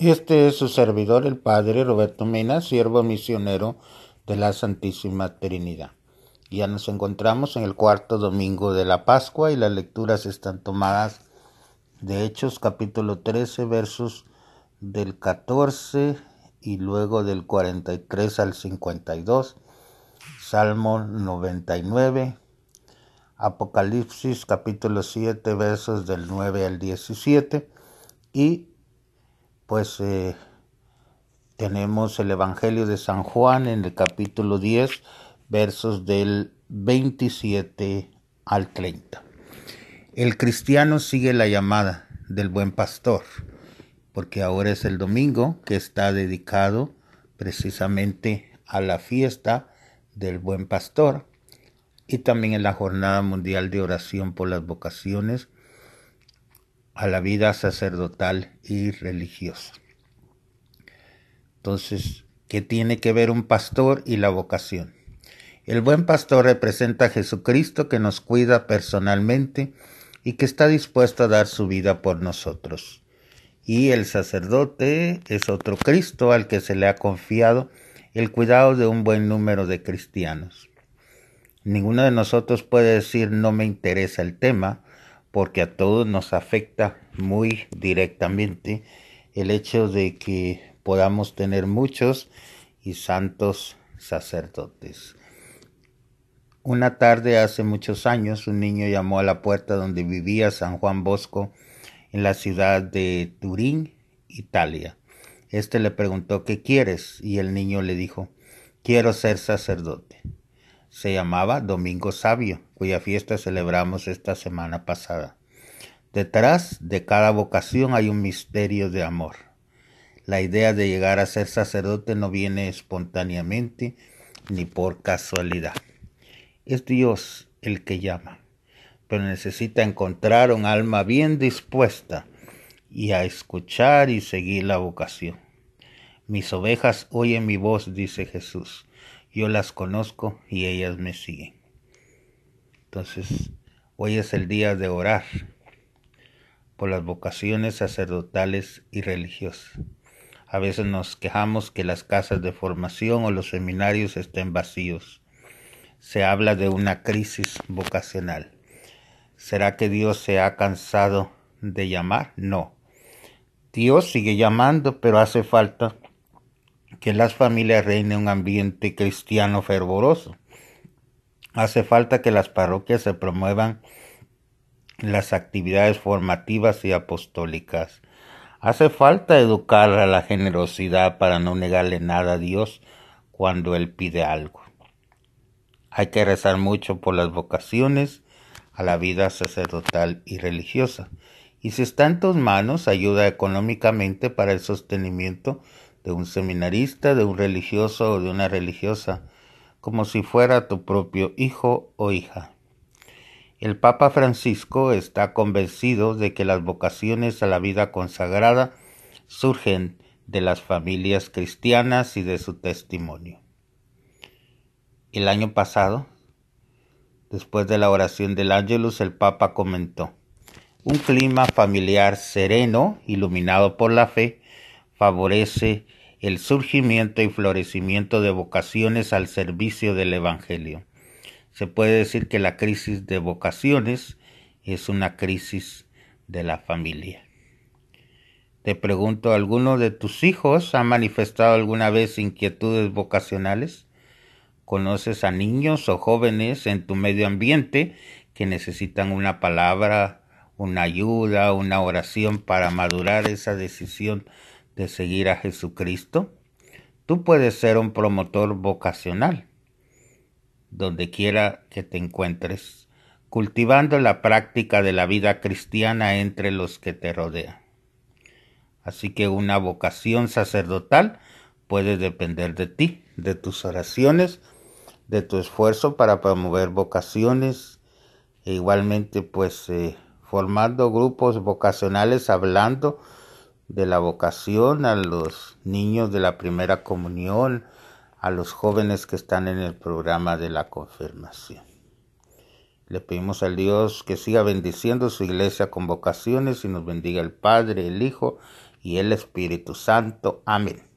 Este es su servidor, el Padre Roberto Mena, siervo misionero de la Santísima Trinidad. Ya nos encontramos en el cuarto domingo de la Pascua y las lecturas están tomadas de Hechos capítulo 13 versos del 14 y luego del 43 al 52, Salmo 99, Apocalipsis capítulo 7 versos del 9 al 17 y pues eh, tenemos el Evangelio de San Juan en el capítulo 10, versos del 27 al 30. El cristiano sigue la llamada del buen pastor, porque ahora es el domingo que está dedicado precisamente a la fiesta del buen pastor y también en la Jornada Mundial de Oración por las Vocaciones a la vida sacerdotal y religiosa. Entonces, ¿qué tiene que ver un pastor y la vocación? El buen pastor representa a Jesucristo que nos cuida personalmente y que está dispuesto a dar su vida por nosotros. Y el sacerdote es otro Cristo al que se le ha confiado el cuidado de un buen número de cristianos. Ninguno de nosotros puede decir no me interesa el tema, porque a todos nos afecta muy directamente el hecho de que podamos tener muchos y santos sacerdotes. Una tarde hace muchos años un niño llamó a la puerta donde vivía San Juan Bosco en la ciudad de Turín, Italia. Este le preguntó ¿qué quieres? y el niño le dijo quiero ser sacerdote se llamaba Domingo Sabio, cuya fiesta celebramos esta semana pasada. Detrás de cada vocación hay un misterio de amor. La idea de llegar a ser sacerdote no viene espontáneamente ni por casualidad. Es Dios el que llama, pero necesita encontrar un alma bien dispuesta y a escuchar y seguir la vocación. Mis ovejas oyen mi voz, dice Jesús yo las conozco y ellas me siguen. Entonces, hoy es el día de orar por las vocaciones sacerdotales y religiosas. A veces nos quejamos que las casas de formación o los seminarios estén vacíos. Se habla de una crisis vocacional. ¿Será que Dios se ha cansado de llamar? No. Dios sigue llamando, pero hace falta que en las familias reine un ambiente cristiano fervoroso. Hace falta que las parroquias se promuevan las actividades formativas y apostólicas. Hace falta educar a la generosidad para no negarle nada a Dios cuando Él pide algo. Hay que rezar mucho por las vocaciones a la vida sacerdotal y religiosa. Y si está en tus manos, ayuda económicamente para el sostenimiento de un seminarista, de un religioso o de una religiosa, como si fuera tu propio hijo o hija. El Papa Francisco está convencido de que las vocaciones a la vida consagrada surgen de las familias cristianas y de su testimonio. El año pasado, después de la oración del Ángelus, el Papa comentó, un clima familiar sereno, iluminado por la fe, favorece el surgimiento y florecimiento de vocaciones al servicio del Evangelio. Se puede decir que la crisis de vocaciones es una crisis de la familia. Te pregunto, ¿alguno de tus hijos ha manifestado alguna vez inquietudes vocacionales? ¿Conoces a niños o jóvenes en tu medio ambiente que necesitan una palabra, una ayuda, una oración para madurar esa decisión de seguir a Jesucristo, tú puedes ser un promotor vocacional, donde quiera que te encuentres, cultivando la práctica de la vida cristiana entre los que te rodean. Así que una vocación sacerdotal puede depender de ti, de tus oraciones, de tu esfuerzo para promover vocaciones, e igualmente pues eh, formando grupos vocacionales, hablando, de la vocación, a los niños de la primera comunión, a los jóvenes que están en el programa de la confirmación. Le pedimos al Dios que siga bendiciendo su iglesia con vocaciones y nos bendiga el Padre, el Hijo y el Espíritu Santo. Amén.